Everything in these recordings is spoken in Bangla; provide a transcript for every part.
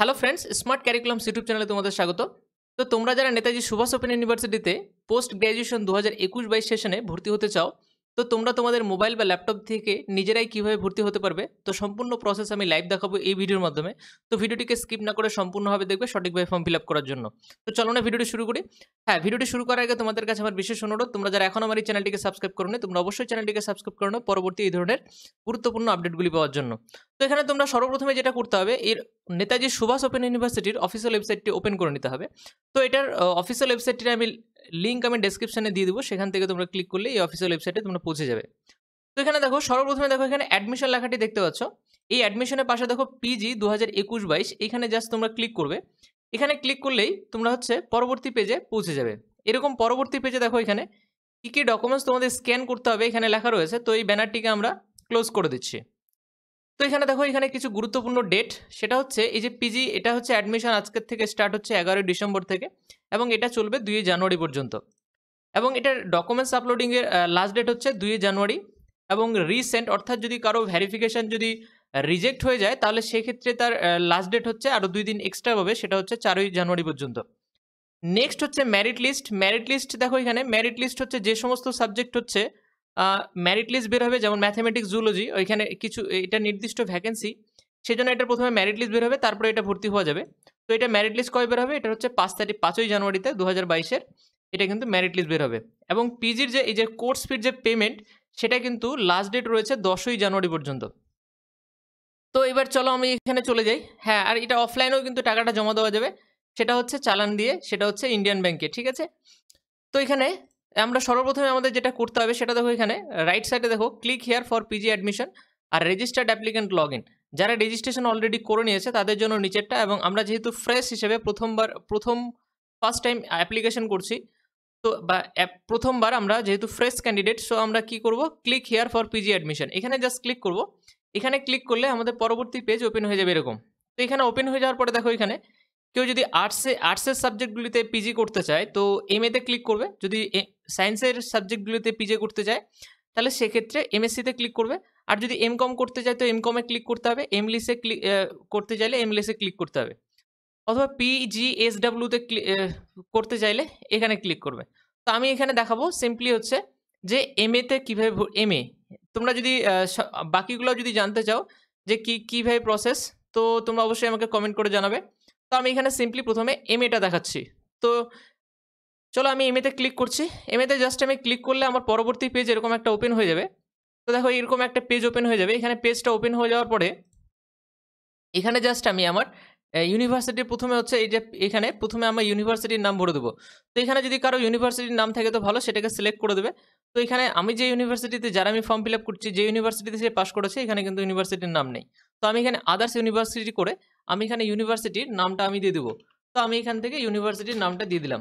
hello friends smart curriculum YouTube চ্যানেলে তোমাদের স্বাগত তো তোমরা যারা নেতাজি সুভাষ ওপেন ইউনিভার্সিটিতে পোস্ট গ্র্যাজুয়েশন দু হাজার একুশ বাইশ সেশনে ভর্তি হতে চাও তো তোমরা তোমাদের মোবাইল বা ল্যাপটপ থেকে নিজেরাই কীভাবে ভর্তি হতে পারবে তো সম্পূর্ণ প্রসেস আমি লাইভ দেখাবো এই ভিডিওর মাধ্যমে তো ভিডিওটিকে স্কিপ না করে সম্পূর্ণভাবে দেখবে সঠিকভাবে ফর্ম ফিল আপ করার জন্য তো চলো না ভিডিওটি শুরু করি হ্যাঁ ভিডিওটি শুরু করার আগে তোমাদের কাছে আমার বিশেষ অনুরোধ তোমরা যারা এখন আমার এই চ্যানেলটিকে সাবস্ক্রাইব করো তোমরা অবশ্যই চ্যানেলটিকে সাবস্ক্রাইব করো পরবর্তী এই ধরনের গুরুত্বপূর্ণ আপডেটগুলি পাওয়ার জন্য তো এখানে তোমরা সর্বপ্রথমে যেটা করতে হবে এর নেতাজি সুভাষ ওপেন ইউনিভার্সিটির অফিসিয়াল ওয়েবসাইটটি ওপেন করে নিতে হবে তো এটার অফিসিয়াল ওয়েবসাইটটি আমি লিঙ্ক আমি ডেসক্রিপশানে দিয়ে দেবো সেখান থেকে তোমরা ক্লিক করলে এই অফিসিয়াল ওয়েবসাইটে তোমরা পৌঁছে যাবে তো এখানে দেখো সর্বপ্রথমে দেখো এখানে অ্যাডমিশন লেখাটি দেখতে পাচ্ছ এই অ্যাডমিশনের পাশে দেখো পিজি দু হাজার একুশ বাইশ এখানে জাস্ট তোমরা ক্লিক করবে এখানে ক্লিক করলেই তোমরা হচ্ছে পরবর্তী পেজে পৌঁছে যাবে এরকম পরবর্তী পেজে দেখো এখানে কী কী ডকুমেন্টস তোমাদের স্ক্যান করতে হবে এখানে লেখা রয়েছে তো এই ব্যানারটিকে আমরা ক্লোজ করে দিচ্ছি তো এখানে দেখো এখানে কিছু গুরুত্বপূর্ণ ডেট সেটা হচ্ছে এই যে পিজি এটা হচ্ছে অ্যাডমিশন আজকের থেকে স্টার্ট হচ্ছে এগারোই ডিসেম্বর থেকে এবং এটা চলবে দুই জানুয়ারি পর্যন্ত এবং এটার ডকুমেন্টস আপলোডিংয়ের লাস্ট ডেট হচ্ছে দুই জানুয়ারি এবং রিসেন্ট অর্থাৎ যদি কারো ভ্যারিফিকেশান যদি রিজেক্ট হয়ে যায় তাহলে সেক্ষেত্রে তার লাস্ট ডেট হচ্ছে আরও দুই দিন এক্সট্রা হবে সেটা হচ্ছে চারই জানুয়ারি পর্যন্ত নেক্সট হচ্ছে ম্যারিট লিস্ট ম্যারিট লিস্ট দেখো এখানে ম্যারিট লিস্ট হচ্ছে যে সমস্ত সাবজেক্ট হচ্ছে মেরিট লিস্ট বের হবে যেমন ম্যাথামেটিক্স জুলজি ওইখানে কিছু এটা নির্দিষ্ট ভ্যাকেন্সি সেই জন্য এটা প্রথমে মেরিট লিস্ট বের হবে তারপরে এটা ভর্তি হওয়া যাবে তো এটা মেরিট লিস্ট কয় বের হবে এটা হচ্ছে পাঁচ তারিখ পাঁচই জানুয়ারিতে দু হাজার বাইশের এটা কিন্তু ম্যারিট লিস্ট বের হবে এবং পিজির যে এই যে কোর্স ফির যে পেমেন্ট সেটা কিন্তু লাস্ট ডেট রয়েছে দশই জানুয়ারি পর্যন্ত তো এবার চলো আমি এখানে চলে যাই হ্যাঁ আর এটা অফলাইনেও কিন্তু টাকাটা জমা দেওয়া যাবে সেটা হচ্ছে চালান দিয়ে সেটা হচ্ছে ইন্ডিয়ান ব্যাংকে ঠিক আছে তো এখানে আমরা সর্বপ্রথমে আমাদের যেটা করতে হবে সেটা দেখো এখানে রাইট সাইডে দেখো click here for PG admission আর রেজিস্টার্ড অ্যাপ্লিকেন্ট লগ ইন যারা রেজিস্ট্রেশন অলরেডি করে নিয়েছে তাদের জন্য নিচেরটা এবং আমরা যেহেতু ফ্রেশ হিসেবে প্রথমবার প্রথম ফার্স্ট টাইম অ্যাপ্লিকেশন করছি তো বা প্রথমবার আমরা যেহেতু ফ্রেশ ক্যান্ডিডেট সো আমরা কি করব click here for PG admission এখানে জাস্ট ক্লিক করব এখানে ক্লিক করলে আমাদের পরবর্তী পেজ ওপেন হয়ে যাবে এরকম তো এখানে ওপেন হয়ে যাওয়ার পরে দেখো এখানে কেউ যদি আর্টসে আর্টসের সাবজেক্টগুলিতে পিজি করতে চায় তো এম এতে ক্লিক করবে যদি সায়েন্সের সাবজেক্টগুলোতে পিজে করতে যায় তাহলে সেক্ষেত্রে এমএসসিতে ক্লিক করবে আর যদি এম কম করতে যায় তো এম কমে ক্লিক করতে হবে এম লিসে ক্লিক করতে চাইলে এম লিসে ক্লিক করতে হবে অথবা পিজি এস ক্লিক করতে চাইলে এখানে ক্লিক করবে তো আমি এখানে দেখাবো সিম্পলি হচ্ছে যে এম এতে কীভাবে এম এ তোমরা যদি বাকিগুলো যদি জানতে চাও যে কী কীভাবে প্রসেস তো তোমরা অবশ্যই আমাকে কমেন্ট করে জানাবে তো আমি এখানে সিম্পলি প্রথমে এম এটা দেখাচ্ছি তো চলো আমি এমএতে ক্লিক করছি এমএতে জাস্ট আমি ক্লিক করলে আমার পরবর্তী পেজ এরকম একটা ওপেন হয়ে যাবে তো দেখো এরকম একটা পেজ ওপেন হয়ে যাবে এখানে পেজটা ওপেন হয়ে যাওয়ার পরে এখানে জাস্ট আমি আমার ইউনিভার্সিটি প্রথমে হচ্ছে এই যে এখানে প্রথমে আমার ইউনিভার্সিটির নাম ভরে দেবো তো এখানে যদি কারো ইউনিভার্সিটির নাম থাকে তো ভালো সেটাকে সিলেক্ট করে দেবে তো এখানে আমি যে ইউনিভার্সিটিতে যারা আমি ফর্ম ফিল আপ করছি যে ইউনিভার্সিটিতে সে পাস করেছে এখানে কিন্তু ইউনিভার্সিটির নাম নেই তো আমি এখানে আদার্স ইউনিভার্সিটি করে আমি এখানে ইউনিভার্সিটির নামটা আমি দিয়ে দেবো তো আমি এখান থেকে ইউনিভার্সিটির নামটা দিয়ে দিলাম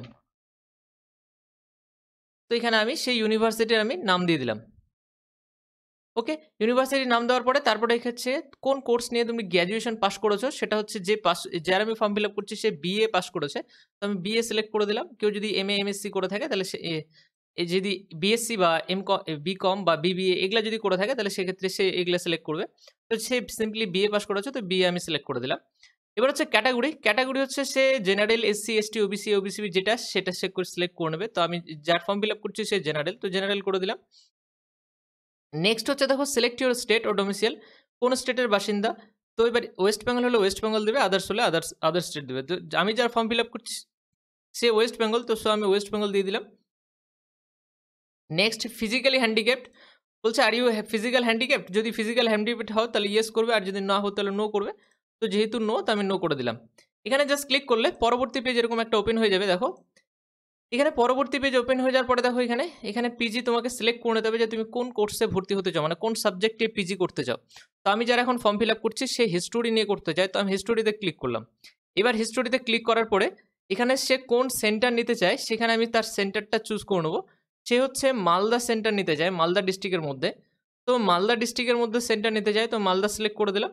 তো এখানে আমি সেই ইউনিভার্সিটির আমি নাম দিয়ে দিলাম ওকে ইউনিভার্সিটির নাম দেওয়ার পরে তারপরে হচ্ছে কোন কোর্স নিয়ে তুমি গ্র্যাজুয়েশন পাস করেছো সেটা হচ্ছে যে পাস যারা আমি ফর্ম ফিল আপ করছি সে বিএ পাস করেছে তো আমি বিএ সিলেক্ট করে দিলাম কেউ যদি এম এ এমএসসি করে থাকে তাহলে সে যদি বিএসসি বা এম কম বা বিবিএ এগুলো যদি করে থাকে তাহলে সেক্ষেত্রে সে এগুলো সিলেক্ট করবে তো সে সিম্পলি বিএ পাস করেছে তো বিএ আমি সিলেক্ট করে দিলাম এবার হচ্ছে ক্যাটাগরি ক্যাটাগরি হচ্ছে সে general SC ST OBC OBC যেটা সেটা সে সিলেক্ট করে নেবে তো আমি যার ফর্ম ফিল আপ করছি সে জেনারেল তো জেনারেল করে দিলাম নেক্সট হচ্ছে দেখো সিলেক্ট ইউর স্টেট ও ডোমিসিয়াল কোন স্টেটের বাসিন্দা তো এবার ওয়েস্ট বেঙ্গল হলে ওয়েস্ট বেঙ্গল দেবে আদার্স হলে আদার্স আদার স্টেট দেবে তো আমি যার ফর্ম ফিল আপ করছি সে ওয়েস্ট বেঙ্গল তো সো আমি ওয়েস্ট বেঙ্গল দিয়ে দিলাম নেক্সট ফিজিক্যালি হ্যান্ডিক্যাপ্ট বলছে আর ইউ ফিজিক্যাল হ্যান্ডিক্যাপ্ট যদি ফিজিক্যাল হ্যান্ডিক্যাপড হও তাহলে ইয়েস করবে আর যদি না হও তাহলে নো করবে তো যেহেতু নো তো আমি নো করে দিলাম এখানে জাস্ট ক্লিক করলে পরবর্তী পেজ এরকম একটা ওপেন হয়ে যাবে দেখো এখানে পরবর্তী পেজ ওপেন হয়ে যাওয়ার পরে দেখো এখানে এখানে পিজি তোমাকে সিলেক্ট করে নিতে হবে যে তুমি কোন কোর্সে ভর্তি হতে চাও মানে কোন সাবজেক্টে পিজি করতে চাও তো আমি যারা এখন ফর্ম ফিল আপ করছি সে হিস্টোরি নিয়ে করতে চাই তো আমি হিস্টোরিতে ক্লিক করলাম এবার হিস্টোরিতে ক্লিক করার পরে এখানে সে কোন সেন্টার নিতে চায় সেখানে আমি তার সেন্টারটা চুজ করে নেবো সে হচ্ছে মালদা সেন্টার নিতে চায় মালদা ডিস্ট্রিক্টের মধ্যে তো মালদা ডিস্ট্রিক্টের মধ্যে সেন্টার নিতে চায় তো মালদা সিলেক্ট করে দিলাম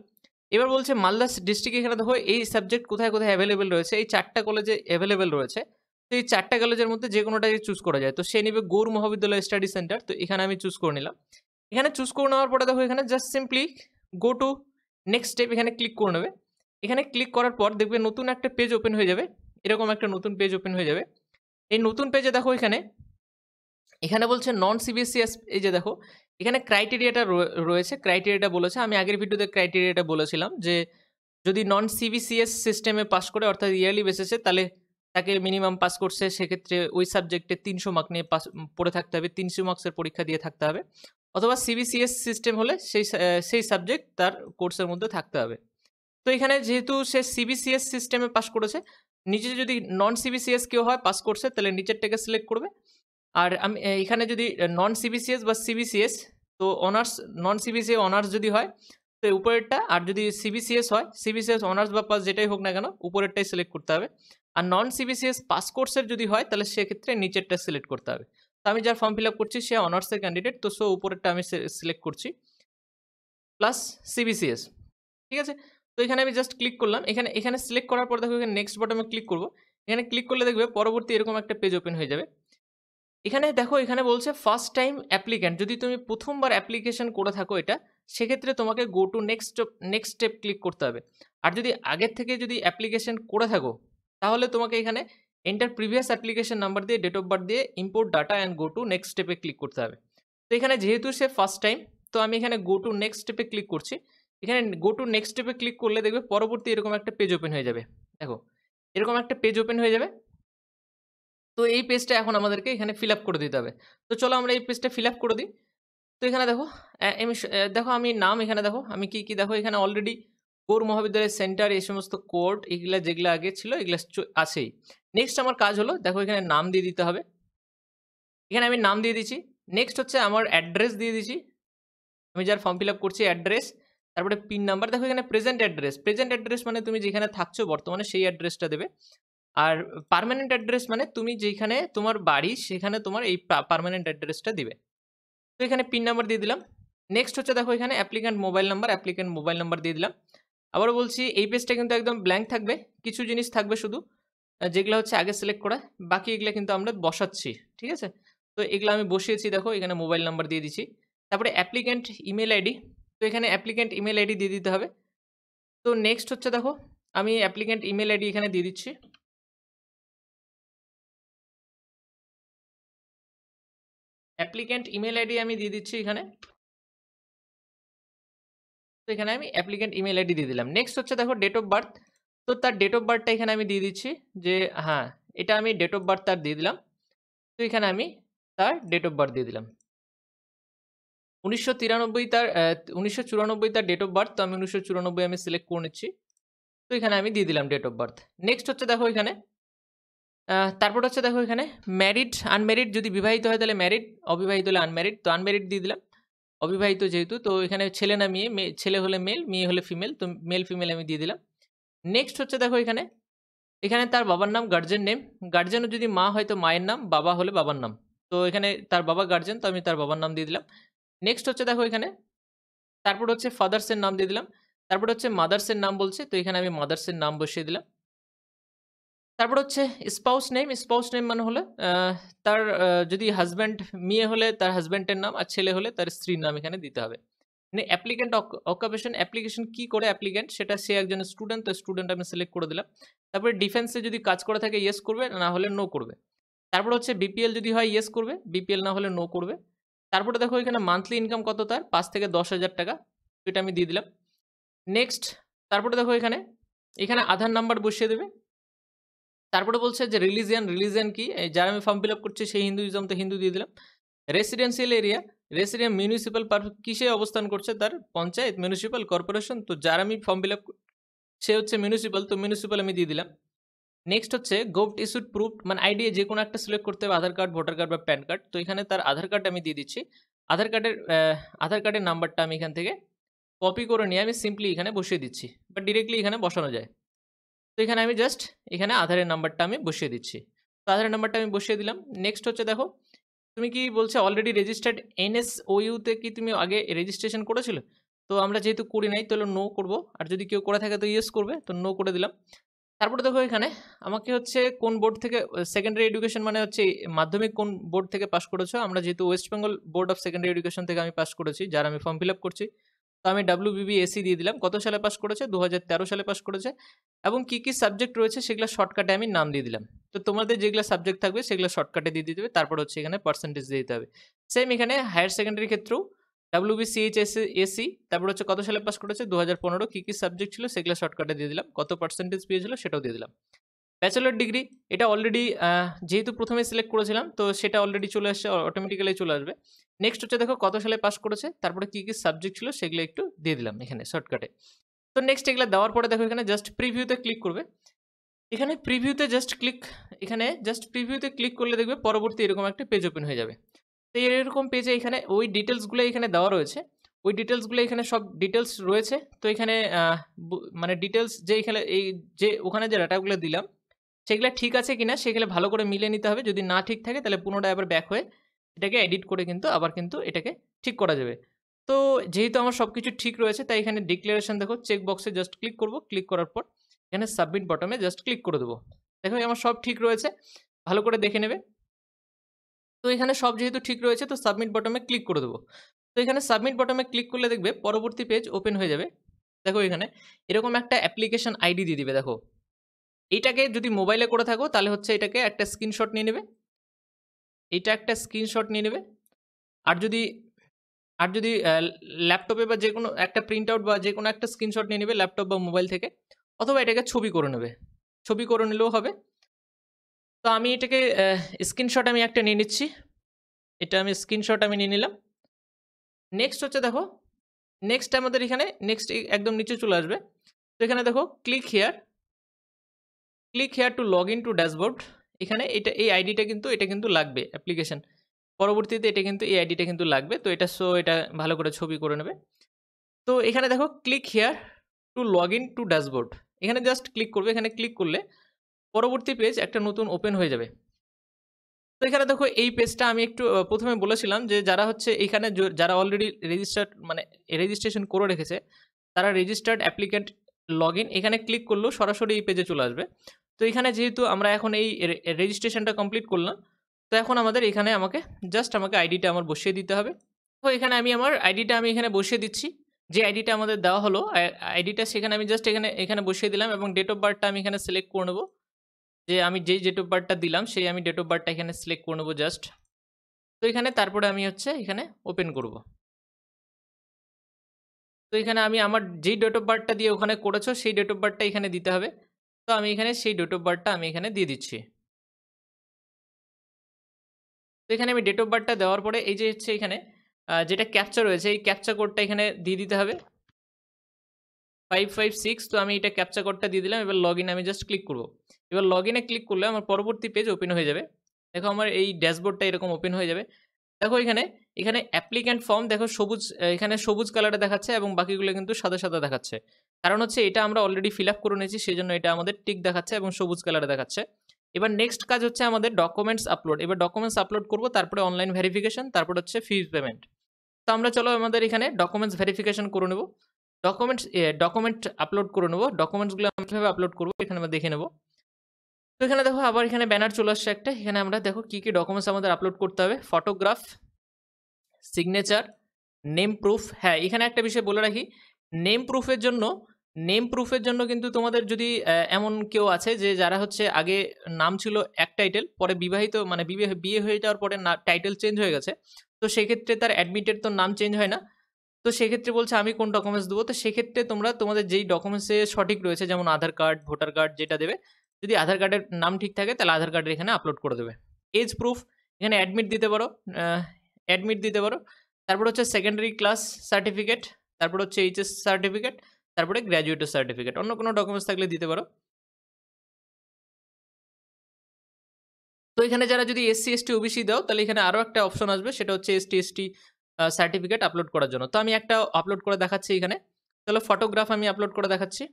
এবার বলছে মালদা ডিস্ট্রিক্ট এখানে দেখো এই সাবজেক্ট কোথায় কোথায় অ্যাভেলেবেল রয়েছে এই চারটা কলেজে অ্যাভেলেবেল রয়েছে তো এই চারটা কলেজের মধ্যে যে কোনোটাই চুজ করা যায় তো সে নেবে গৌর মহাবিদ্যালয় স্টাডি সেন্টার তো এখানে আমি চুজ করে নিলাম এখানে চুজ করে নেওয়ার পরে দেখো এখানে just simply go to next step এখানে ক্লিক করে নেবে এখানে ক্লিক করার পর দেখবে নতুন একটা পেজ ওপেন হয়ে যাবে এরকম একটা নতুন পেজ ওপেন হয়ে যাবে এই নতুন পেজে দেখো এখানে এখানে বলছে নন সিবিসিএস e এই যে দেখো এখানে ক্রাইটেরিয়াটা রয়েছে ক্রাইটেরিয়াটা বলেছে আমি আগের ভিডিওতে ক্রাইটেরিয়াটা বলেছিলাম যে যদি নন সিবিসিএস সিস্টেমে পাস করে অর্থাৎ ইয়ারলি বেসেছে তাহলে তাকে মিনিমাম পাস করছে সেক্ষেত্রে ওই সাবজেক্টে তিনশো মার্ক নিয়ে পাস পড়ে থাকতে হবে তিনশো মার্কসের পরীক্ষা দিয়ে থাকতে হবে অথবা সিবিসিএস সিস্টেম e হলে সেই সেই সাবজেক্ট তার কোর্সের মধ্যে থাকতে হবে তো এখানে যেহেতু সে সিবিসিএস সিস্টেমে পাস করেছে নিজে যদি নন সিবিসিএস e কেউ হয় পাস করছে তাহলে নিচের টেকে সিলেক্ট করবে আর আমি এখানে যদি নন সিবিসিএস বা সিবিসিএস তো অনার্স নন সিবিসিএ অনার্স যদি হয় তো উপরেরটা আর যদি সিবিসিএস হয় সিবিসিএস অনার্স বা পাস যেটাই হোক না কেন উপরেরটাই সিলেক্ট করতে হবে আর নন সিবিসিএস পাস কোর্সের যদি হয় তাহলে সেক্ষেত্রে নিচেরটা সিলেক্ট করতে হবে তো আমি যার ফর্ম ফিল আপ করছি সে অনার্সের ক্যান্ডিডেট তো সো উপরেরটা আমি সিলেক্ট করছি প্লাস সিবিসিএস ঠিক আছে তো এখানে আমি জাস্ট ক্লিক করলাম এখানে এখানে সিলেক্ট করার পর দেখো এখানে নেক্সট বটমে ক্লিক করবো এখানে ক্লিক করলে দেখবে পরবর্তী এরকম একটা পেজ ওপেন হয়ে যাবে এখানে দেখো এখানে বলছে ফার্স্ট টাইম অ্যাপ্লিক্যান্ট যদি তুমি প্রথমবার অ্যাপ্লিকেশন করে থাকো এটা সেক্ষেত্রে তোমাকে go to next next step click করতে হবে আর যদি আগের থেকে যদি অ্যাপ্লিকেশন করে থাকো তাহলে তোমাকে এখানে এন্টার প্রিভিয়াস অ্যাপ্লিকেশান নাম্বার দিয়ে ডেট অফ বার্থ দিয়ে import data and go to next স্টেপে ক্লিক করতে হবে তো এখানে যেহেতু সে ফার্স্ট টাইম তো আমি এখানে গো টু নেক্সট স্টেপে ক্লিক করছি এখানে গো টু নেক্সট স্টেপে ক্লিক করলে দেখবে পরবর্তী এরকম একটা পেজ ওপেন হয়ে যাবে দেখো এরকম একটা পেজ ওপেন হয়ে যাবে তো এই পেজটা এখন আমাদেরকে এখানে ফিল করে দিতে হবে তো চলো আমরা এই পেজটা ফিল করে দিই তো এখানে দেখো দেখো আমি নাম এখানে দেখো আমি কি কি দেখো এখানে অলরেডি গৌর মহাবিদ্যালয়ের সেন্টার এই সমস্ত কোর্ট এগুলো যেগুলো আগে ছিল এগুলো আছেই নেক্সট আমার কাজ হলো দেখো এখানে নাম দিয়ে দিতে হবে এখানে আমি নাম দিয়ে দিচ্ছি নেক্সট হচ্ছে আমার অ্যাড্রেস দিয়ে দিচ্ছি আমি যার ফর্ম ফিল করছি অ্যাড্রেস তারপরে পিন নাম্বার দেখো এখানে প্রেজেন্ট অ্যাড্রেস প্রেজেন্ট অ্যাড্রেস মানে তুমি যেখানে থাকছো বর্তমানে সেই অ্যাড্রেসটা দেবে আর পারমানেন্ট অ্যাড্রেস মানে তুমি যেখানে তোমার বাড়ি সেখানে তোমার এই পারমানেন্ট অ্যাড্রেসটা দিবে তো এখানে পিন নাম্বার দিয়ে দিলাম নেক্সট হচ্ছে দেখো এখানে applicant mobile number applicant mobile number দিয়ে দিলাম আবারও বলছি এই পেজটা কিন্তু একদম ব্ল্যাঙ্ক থাকবে কিছু জিনিস থাকবে শুধু যেগুলো হচ্ছে আগে সিলেক্ট করা বাকি এগুলো কিন্তু আমরা বসাচ্ছি ঠিক আছে তো এগুলো আমি বসিয়েছি দেখো এখানে মোবাইল নাম্বার দিয়ে দিচ্ছি তারপরে অ্যাপ্লিক্যান্ট ইমেল আইডি তো এখানে অ্যাপ্লিক্যান্ট ইমেল আইডি দিয়ে দিতে হবে তো নেক্সট হচ্ছে দেখো আমি অ্যাপ্লিক্যান্ট ইমেল আইডি এখানে দিয়ে দিচ্ছি অ্যাপ্লিকেন্ট ইমেল আইডি আমি দিয়ে দিচ্ছি এখানে তো এখানে আমি অ্যাপ্লিকেন্ট ইমেল আইডি দিয়ে দিলাম নেক্সট হচ্ছে দেখো ডেট অফ বার্থ তো তার ডেট অফ বার্থটা এখানে আমি দিয়ে দিচ্ছি যে হ্যাঁ এটা আমি ডেট অফ বার্থ তার দিয়ে দিলাম তো এখানে আমি তার ডেট অফ বার্থ দিয়ে দিলাম উনিশশো তিরানব্বই তার উনিশশো চুরানব্বই তার ডেট অফ বার্থ তো আমি উনিশশো চুরানব্বই আমি সিলেক্ট করে নিচ্ছি তো এখানে আমি দিয়ে দিলাম ডেট অফ বার্থ নেক্সট হচ্ছে দেখো এখানে তারপর হচ্ছে দেখো এখানে ম্যারিড আনম্যারিড যদি বিবাহিত হয় তাহলে ম্যারিড অবিবাহিত হলে আনম্যারিড তো আনম্যারিড দিয়ে দিলাম অবিবাহিত যেহেতু তো এখানে ছেলে না মেয়ে মেয়ে ছেলে হলে মেল মেয়ে হলে ফিমেল তো মেল ফিমেল আমি দিয়ে দিলাম নেক্সট হচ্ছে দেখো এখানে এখানে তার বাবার নাম গার্জেন নেম গার্জেনও যদি মা হয় তো মায়ের নাম বাবা হলে বাবার নাম তো এখানে তার বাবা গার্জেন তো আমি তার বাবার নাম দিয়ে দিলাম নেক্সট হচ্ছে দেখো এখানে তারপর হচ্ছে ফাদার্সের নাম দিয়ে দিলাম তারপর হচ্ছে মাদার্সের নাম বলছে তো এখানে আমি মাদার্সের নাম বসিয়ে দিলাম তারপর হচ্ছে স্পাউস নেম স্পাউস নেম মানে হলে তার যদি হাজব্যান্ড মেয়ে হলে তার হাজব্যান্ডের নাম আর ছেলে হলে তার স্ত্রীর নাম এখানে দিতে হবে মানে অ্যাপ্লিকেন্ট অকুপেশন অ্যাপ্লিকেশন কি করে অ্যাপ্লিকেন্ট সেটা সে একজন স্টুডেন্ট তো স্টুডেন্ট আমি সিলেক্ট করে দিলাম তারপরে ডিফেন্সে যদি কাজ করে থাকে ইয়েস করবে না হলে নো করবে তারপর হচ্ছে বিপিএল যদি হয় ইয়েস করবে বিপিএল না হলে নো করবে তারপরে দেখো এখানে মান্থলি ইনকাম কত তার পাঁচ থেকে দশ হাজার টাকা সেটা আমি দিয়ে দিলাম নেক্সট তারপরে দেখো এখানে এখানে আধার নাম্বার বসিয়ে দেবে তারপরে বলছে যে রিলিজিয়ান রিলিজিয়ান কি যারা আমি ফর্ম ফিল আপ করছি সেই হিন্দুইজম তো হিন্দু দিয়ে দিলাম residential area resident municipal park কিসে অবস্থান করছে তার পঞ্চায়েত মিউনিসিপ্যাল কর্পোরেশন তো যার আমি ফর্ম ফিল আপ সে হচ্ছে মিউনিসিপ্যাল তো মিউনিসিপ্যাল আমি দিয়ে দিলাম নেক্সট হচ্ছে গোভ ইস্যুড প্রুফ মানে আইডি যে কোনো একটা সিলেক্ট করতে হবে আধার কার্ড ভোটার কার্ড বা প্যান কার্ড তো এখানে তার আধার কার্ড আমি দিয়ে দিচ্ছি আধার কার্ডের আধার কার্ডের নাম্বারটা আমি এখান থেকে কপি করে নিয়ে আমি সিম্পলি এখানে বসিয়ে দিচ্ছি বা ডিরেক্টলি এখানে বসানো যায় তো এখানে আমি জাস্ট এখানে আধারের নাম্বারটা আমি বসিয়ে দিচ্ছি তো আধারের নাম্বারটা আমি বসিয়ে দিলাম নেক্সট হচ্ছে দেখো তুমি কি বলছে অলরেডি রেজিস্টার্ড এনএসওইউতে কি তুমি আগে রেজিস্ট্রেশন করেছিল তো আমরা যেহেতু করি নাই তাহলে নো করব আর যদি কেউ করে থাকে তো ইয়েস করবে তো নো করে দিলাম তারপরে দেখো এখানে আমাকে হচ্ছে কোন বোর্ড থেকে সেকেন্ডারি এডুকেশন মানে হচ্ছে মাধ্যমিক কোন বোর্ড থেকে পাস করেছো আমরা যেহেতু West Bengal board of secondary education থেকে আমি পাস করেছি যার আমি ফর্ম ফিল আপ করছি তো আমি ডাব্লু এসি e দিয়ে দিলাম কত সালে পাস করেছে দু সালে পাস করেছে এবং কি কি সাবজেক্ট রয়েছে সেগুলো শর্টকাটে আমি নাম দিয়ে দিলাম তো তোমাদের যেগুলো সাবজেক্ট থাকবে সেগুলো শর্টকাটে দিয়ে দিতে হবে তারপর হচ্ছে এখানে পার্সেন্টেজ দিয়ে দিতে হবে সেম এখানে হায়ার সেকেন্ডারি ক্ষেত্রেও ডাব্লিউবিসিএইচ এসি e e, তারপর হচ্ছে কত সালে পাস করেছে দু হাজার পনেরো কী কী সাবজেক্ট ছিল সেগুলো শর্টকাটে দিয়ে দিলাম কত পার্সেন্টেজ পেয়েছিল সেটাও দিয়ে দিলাম ব্যাচেলর ডিগ্রি এটা অলরেডি যেহেতু প্রথমে সিলেক্ট করেছিলাম তো সেটা অলরেডি চলে আসছে অটোমেটিক্যালি চলে আসবে নেক্সট হচ্ছে দেখো কত সালে পাস করেছে তারপরে কী কী সাবজেক্ট ছিল সেগুলো একটু দিয়ে দিলাম এখানে শর্টকাটে তো নেক্সট এগুলো দেওয়ার পরে দেখো এখানে জাস্ট প্রিভিউতে ক্লিক করবে এখানে প্রিভিউতে জাস্ট ক্লিক এখানে জাস্ট প্রিভিউতে ক্লিক করলে দেখবে পরবর্তী এরকম একটা পেজ ওপেন হয়ে যাবে তো এরকম পেজে এখানে ওই ডিটেলসগুলো এখানে দেওয়া রয়েছে ওই ডিটেলসগুলো এখানে সব ডিটেলস রয়েছে তো এখানে মানে ডিটেলস যে এখানে এই যে ওখানে যে ডাটাগুলো দিলাম সেগুলো ঠিক আছে কিনা সেগুলো ভালো করে মিলে নিতে হবে যদি না ঠিক থাকে তাহলে পুনরায় আবার ব্যাক হয়ে এটাকে এডিট করে কিন্তু আবার কিন্তু এটাকে ঠিক করা যাবে তো যেহেতু আমার সব কিছু ঠিক রয়েছে তাই এখানে ডিক্লারেশন দেখো চেক বক্সে জাস্ট ক্লিক করব ক্লিক করার পর এখানে সাবমিট বটমে জাস্ট ক্লিক করে দেবো দেখো আমার সব ঠিক রয়েছে ভালো করে দেখে নেবে তো এখানে সব যেহেতু ঠিক রয়েছে তো সাবমিট বটমে ক্লিক করে দেবো তো এখানে সাবমিট বটমে ক্লিক করলে দেখবে পরবর্তী পেজ ওপেন হয়ে যাবে দেখো এখানে এরকম একটা অ্যাপ্লিকেশন আইডি দিয়ে দিবে দেখো এটাকে যদি মোবাইলে করে থাকো তাহলে হচ্ছে এটাকে একটা স্ক্রিনশট নিয়ে নেবে এটা একটা স্ক্রিনশট নিয়ে নেবে আর যদি আর যদি ল্যাপটপে বা যে কোনো একটা প্রিন্ট আউট বা যে কোনো একটা স্ক্রিনশট নিয়ে নেবে ল্যাপটপ বা মোবাইল থেকে অথবা এটাকে ছবি করে নেবে ছবি করে নিলেও হবে তো আমি এটাকে স্ক্রিনশট আমি একটা নিয়ে নিচ্ছি এটা আমি স্ক্রিনশট আমি নিয়ে নিলাম নেক্সট হচ্ছে দেখো নেক্সট আমাদের এখানে নেক্সট একদম নিচে চলে আসবে তো এখানে দেখো click here click here to log in to dashboard এখানে এটা এই আইডিটা কিন্তু এটা কিন্তু লাগবে অ্যাপ্লিকেশান পরবর্তীতে এটা কিন্তু এই আইডিটা কিন্তু লাগবে তো এটা সো এটা ভালো করে ছবি করে নেবে তো এখানে দেখো click here to log in to dashboard এখানে জাস্ট ক্লিক করবে এখানে ক্লিক করলে পরবর্তী পেজ একটা নতুন ওপেন হয়ে যাবে তো এখানে দেখো এই পেজটা আমি একটু প্রথমে বলেছিলাম যে যারা হচ্ছে এখানে যারা অলরেডি রেজিস্টার্ড মানে রেজিস্ট্রেশন করে রেখেছে তারা রেজিস্টার্ড অ্যাপ্লিকেন্ট লগ এখানে ক্লিক করলেও সরাসরি এই পেজে চলে আসবে তো এখানে যেহেতু আমরা এখন এই রেজিস্ট্রেশনটা কমপ্লিট করলাম তো এখন আমাদের এখানে আমাকে জাস্ট আমাকে আইডিটা আমার বসিয়ে দিতে হবে তো এখানে আমি আমার আইডিটা আমি এখানে বসিয়ে দিচ্ছি যে আইডিটা আমাদের দেওয়া হলো আইডিটা সেখানে আমি জাস্ট এখানে এখানে বসিয়ে দিলাম এবং ডেট অফ বার্থটা আমি এখানে সিলেক্ট করে নেবো যে আমি যেই ডেট অফ বার্থটা দিলাম সেই আমি ডেট অফ বার্থটা এখানে সিলেক্ট করে নেবো জাস্ট তো এখানে তারপরে আমি হচ্ছে এখানে ওপেন করব তো এখানে আমি আমার যেই ডেট অফ বার্থটা দিয়ে ওখানে করেছো সেই ডেট অফ বার্থটা এখানে দিতে হবে তো আমি এখানে সেই ডেট অফ বার্থটা আমি এখানে দিয়ে দিচ্ছি তো এখানে আমি ডেট অফ বার্থটা দেওয়ার পরে এই যে হচ্ছে এখানে যেটা ক্যাপচার রয়েছে এই ক্যাপচার কোডটা এখানে দিয়ে দিতে হবে ফাইভ ফাইভ সিক্স তো আমি এটা ক্যাপচা কোডটা দিয়ে দিলাম এবার লগ আমি জাস্ট ক্লিক করবো এবার লগ ইনে ক্লিক করলে আমার পরবর্তী পেজ ওপেন হয়ে যাবে দেখো আমার এই ড্যাশবোর্ডটা এরকম ওপেন হয়ে যাবে দেখো এখানে এখানে অ্যাপ্লিক্যান্ট ফর্ম দেখো সবুজ এখানে সবুজ কালারে দেখাচ্ছে এবং বাকিগুলো কিন্তু সাদা সাদা দেখাচ্ছে কারণ হচ্ছে এটা আমরা অলরেডি ফিল আপ করে নিয়েছি সেই জন্য এটা আমাদের টিক দেখাচ্ছে এবং সবুজ কালারে দেখাচ্ছে এবার নেক্সট কাজ হচ্ছে আমাদের ডকুমেন্টস আপলোড এবার ডকুমেন্টস আপলোড করব তারপরে অনলাইন ভেরিফিকেশন তারপর হচ্ছে ফিজ পেমেন্ট তো আমরা চলো আমাদের এখানে ডকুমেন্টস ভেরিফিকেশন করে নেব ডকুমেন্টস ডকুমেন্ট আপলোড করে নেব ডকুমেন্টসগুলো আমি কীভাবে আপলোড করবো এখানে আমরা দেখে নেবো তো এখানে দেখো আবার এখানে ব্যানার চলে আসছে একটা এখানে আমরা দেখো কী কী ডকুমেন্টস আমাদের আপলোড করতে হবে ফটোগ্রাফ সিগনেচার নেম প্রুফ হ্যাঁ এখানে একটা বিষয় বলে রাখি নেম প্রুফের জন্য নেম প্রুফের জন্য কিন্তু তোমাদের যদি এমন কেউ আছে যে যারা হচ্ছে আগে নাম ছিল এক টাইটেল পরে বিবাহিত মানে বিয়ে হয়ে যাওয়ার পরে না টাইটেল চেঞ্জ হয়ে গেছে তো সেক্ষেত্রে তার অ্যাডমিটেড তো নাম চেঞ্জ হয় না তো সেক্ষেত্রে বলছে আমি কোন ডকুমেন্টস দেবো তো সেক্ষেত্রে তোমরা তোমাদের যেই ডকুমেন্টসে সঠিক রয়েছে যেমন আধার কার্ড ভোটার কার্ড যেটা দেবে যদি আধার কার্ডের নাম ঠিক থাকে তাহলে আধার কার্ডের এখানে আপলোড করে দেবে এজ প্রুফ এখানে অ্যাডমিট দিতে পারো অ্যাডমিট দিতে পারো তারপর হচ্ছে সেকেন্ডারি ক্লাস সার্টিফিকেট তারপর হচ্ছে এইচএস সার্টিফিকেট তারপরে গ্র্যাজুয়েটের সার্টিফিকেট অন্য কোনো ডকুমেন্টস থাকলে দিতে পারো তো এখানে যারা যদি এসসি এসটি ওবিসি দাও তাহলে এখানে আরও একটা অপশন আসবে সেটা হচ্ছে এসটি এসটি সার্টিফিকেট আপলোড করার জন্য তো আমি একটা আপলোড করে দেখাচ্ছি এখানে তাহলে ফটোগ্রাফ আমি আপলোড করে দেখাচ্ছি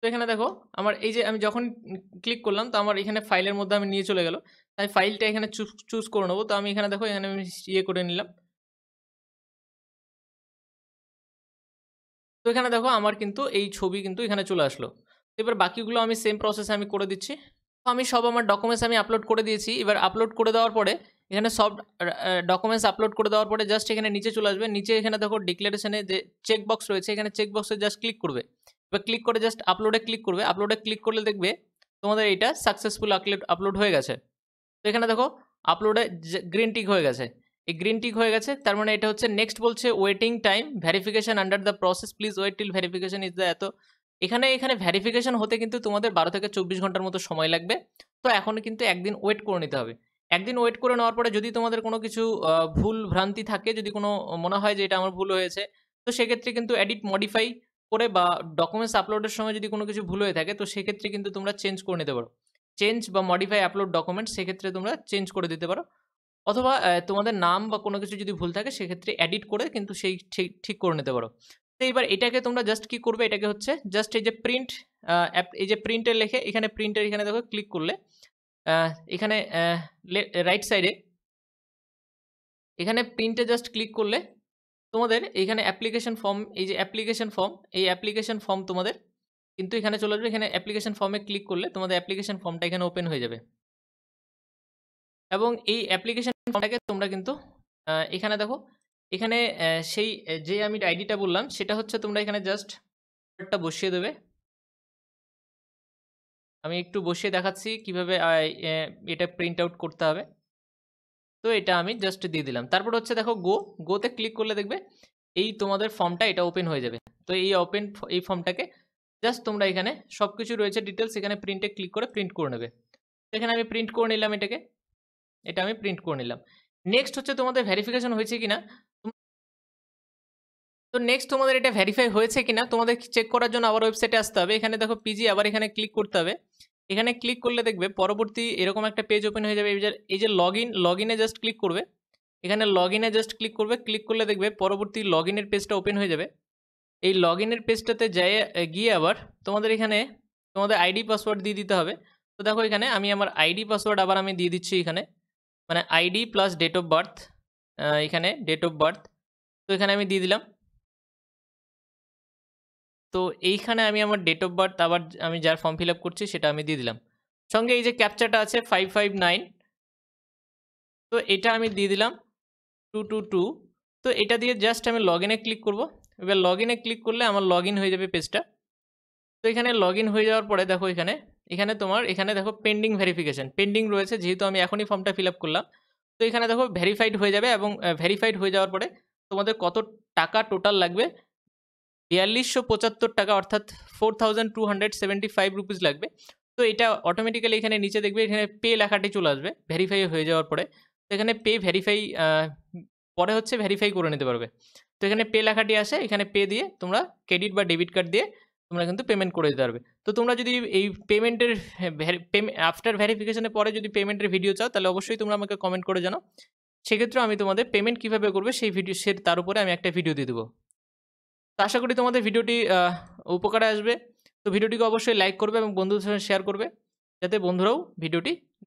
তো এখানে দেখো আমার এই যে আমি যখন ক্লিক করলাম তো আমার এখানে ফাইলের মধ্যে আমি নিয়ে চলে গেল তাই ফাইলটা এখানে চুজ করে নেবো তো আমি এখানে দেখো এখানে আমি ইয়ে করে নিলাম তো এখানে দেখো আমার কিন্তু এই ছবি কিন্তু এখানে চলে আসলো এবার বাকিগুলো আমি সেম প্রসেসে আমি করে দিচ্ছি তো আমি সব আমার ডকুমেন্টস আমি আপলোড করে দিয়েছি এবার আপলোড করে দেওয়ার পরে এখানে সব ডকুমেন্টস আপলোড করে দেওয়ার পরে জাস্ট এখানে নিচে চলে আসবে নিচে এখানে দেখো ডিক্লারেশনে যে চেক বক্স রয়েছে এখানে চেক জাস্ট ক্লিক করবে এবার ক্লিক করে জাস্ট আপলোডে ক্লিক করবে আপলোডে ক্লিক করলে দেখবে তোমাদের এটা সাকসেসফুল আপলোড আপলোড হয়ে গেছে তো এখানে দেখো আপলোডে গ্রিন টিক হয়ে গেছে এই গ্রিন টিক হয়ে গেছে তার মানে এটা হচ্ছে নেক্সট বলছে waiting time verification under the process please wait till verification is the এত এখানে এখানে ভ্যারিফিকেশান হতে কিন্তু তোমাদের বারো থেকে চব্বিশ ঘন্টার মতো সময় লাগবে তো এখন কিন্তু একদিন ওয়েট করে নিতে হবে একদিন ওয়েট করে নেওয়ার পরে যদি তোমাদের কোনো কিছু ভুল ভ্রান্তি থাকে যদি কোনো মনে হয় যে এটা আমার ভুল হয়েছে তো সেক্ষেত্রে কিন্তু এডিট মডিফাই করে বা ডকুমেন্টস আপলোডের সময় যদি কোনো কিছু ভুল হয়ে থাকে তো সেক্ষেত্রে কিন্তু তোমরা চেঞ্জ করে নিতে পারো চেঞ্জ বা মডিফাই আপলোড ডকুমেন্ট সেক্ষেত্রে তোমরা চেঞ্জ করে দিতে পারো অথবা তোমাদের নাম বা কোনো কিছু যদি ভুল থাকে সেক্ষেত্রে এডিট করে কিন্তু সেই ঠিক ঠিক করে নিতে পারো তো এবার এটাকে তোমরা জাস্ট কী করবে এটাকে হচ্ছে জাস্ট এই যে প্রিন্ট এই যে প্রিন্টের লেখে এখানে প্রিন্টের এখানে দেখো ক্লিক করলে এখানে রাইট সাইডে এখানে প্রিন্টে জাস্ট ক্লিক করলে তোমাদের এখানে অ্যাপ্লিকেশন ফর্ম এই যে অ্যাপ্লিকেশন ফর্ম এই অ্যাপ্লিকেশন ফর্ম তোমাদের কিন্তু এখানে চলে যাবে এখানে অ্যাপ্লিকেশন ফর্মে ক্লিক করলে তোমাদের অ্যাপ্লিকেশন ফর্মটা এখানে ওপেন হয়ে যাবে এবং এই অ্যাপ্লিকেশন ফর্মটাকে তোমরা কিন্তু এখানে দেখো এখানে সেই যে আমি আইডিটা বললাম সেটা হচ্ছে তোমরা এখানে জাস্ট একটা বসিয়ে দেবে আমি একটু বসিয়ে দেখাচ্ছি কিভাবে এটা প্রিন্ট আউট করতে হবে তো এটা আমি জাস্ট দিয়ে দিলাম তারপর হচ্ছে দেখো গো গোতে ক্লিক করলে দেখবে এই তোমাদের ফর্মটা এটা ওপেন হয়ে যাবে তো এই ওপেন এই ফর্মটাকে জাস্ট তোমরা এখানে সব কিছু রয়েছে ডিটেলস এখানে প্রিন্টে ক্লিক করে প্রিন্ট করে নেবে এখানে আমি প্রিন্ট করে নিলাম এটাকে এটা আমি প্রিন্ট করে নিলাম নেক্সট হচ্ছে তোমাদের ভ্যারিফিকেশন হয়েছে কিনা তো নেক্সট তোমাদের এটা ভেরিফাই হয়েছে কিনা তোমাদের চেক করার জন্য আবার ওয়েবসাইটে আসতে হবে এখানে দেখো পিজি আবার এখানে ক্লিক করতে হবে এখানে ক্লিক করলে দেখবে পরবর্তী এরকম একটা পেজ ওপেন হয়ে যাবে এই যে লগ ইন লগ ইনে জাস্ট ক্লিক করবে এখানে লগ ইনে জাস্ট ক্লিক করবে ক্লিক করলে দেখবে পরবর্তী লগ ইনের পেজটা ওপেন হয়ে যাবে এই লগ ইনের পেজটাতে যাই গিয়ে আবার তোমাদের এখানে তোমাদের আইডি পাসওয়ার্ড দিয়ে দিতে হবে তো দেখো এখানে আমি আমার আইডি পাসওয়ার্ড আবার আমি দিয়ে দিচ্ছি এখানে মানে ID plus date of birth এখানে ডেট অফ বার্থ তো এখানে আমি দিয়ে দিলাম তো এইখানে আমি আমার ডেট অফ বার্থ আবার আমি যার ফর্ম ফিল আপ করছি সেটা আমি দিয়ে দিলাম সঙ্গে এই যে ক্যাপচারটা আছে ফাইভ ফাইভ নাইন তো এটা আমি দিয়ে দিলাম টু টু টু তো এটা দিয়ে জাস্ট আমি লগ ইনে ক্লিক করবো এবার লগ ইনে ক্লিক করলে আমার লগ হয়ে যাবে পেজটা তো এখানে লগ হয়ে যাওয়ার পরে দেখো এখানে এখানে তোমার এখানে দেখো পেন্ডিং ভেরিফিকেশান পেন্ডিং রয়েছে যেহেতু আমি এখনই ফর্মটা ফিল করলাম তো এখানে দেখো ভেরিফাইড হয়ে যাবে এবং ভেরিফাইড হয়ে যাওয়ার পরে তোমাদের কত টাকা টোটাল লাগবে বিয়াল্লিশশো পঁচাত্তর টাকা অর্থাৎ four thousand two hundred seventy five rupees লাগবে তো এটা অটোমেটিক্যালি এখানে নিচে দেখবে এখানে পে লেখাটি চলে আসবে ভেরিফাই হয়ে যাওয়ার পরে তো এখানে পে ভেরিফাই পরে হচ্ছে ভেরিফাই করে নিতে পারবে তো এখানে পে লেখাটি আসে এখানে পে দিয়ে তোমরা ক্রেডিট বা ডেবিট কার্ড দিয়ে তোমরা কিন্তু পেমেন্ট করে দিতে পারবে তো তোমরা যদি এই পেমেন্টের আফটার ভেরিফিকেশনের পরে যদি পেমেন্টের ভিডিও চাও তাহলে অবশ্যই তোমরা আমাকে কমেন্ট করে জানো সেক্ষেত্রে আমি তোমাদের পেমেন্ট কীভাবে করবে সেই ভিডিও সে তার উপরে আমি একটা ভিডিও দিয়ে দেবো তো আশা করি তোমাদের ভিডিওটি উপকারে আসবে তো ভিডিওটিকে অবশ্যই লাইক করবে এবং বন্ধুদের সঙ্গে শেয়ার করবে যাতে বন্ধুরাও ভিডিওটি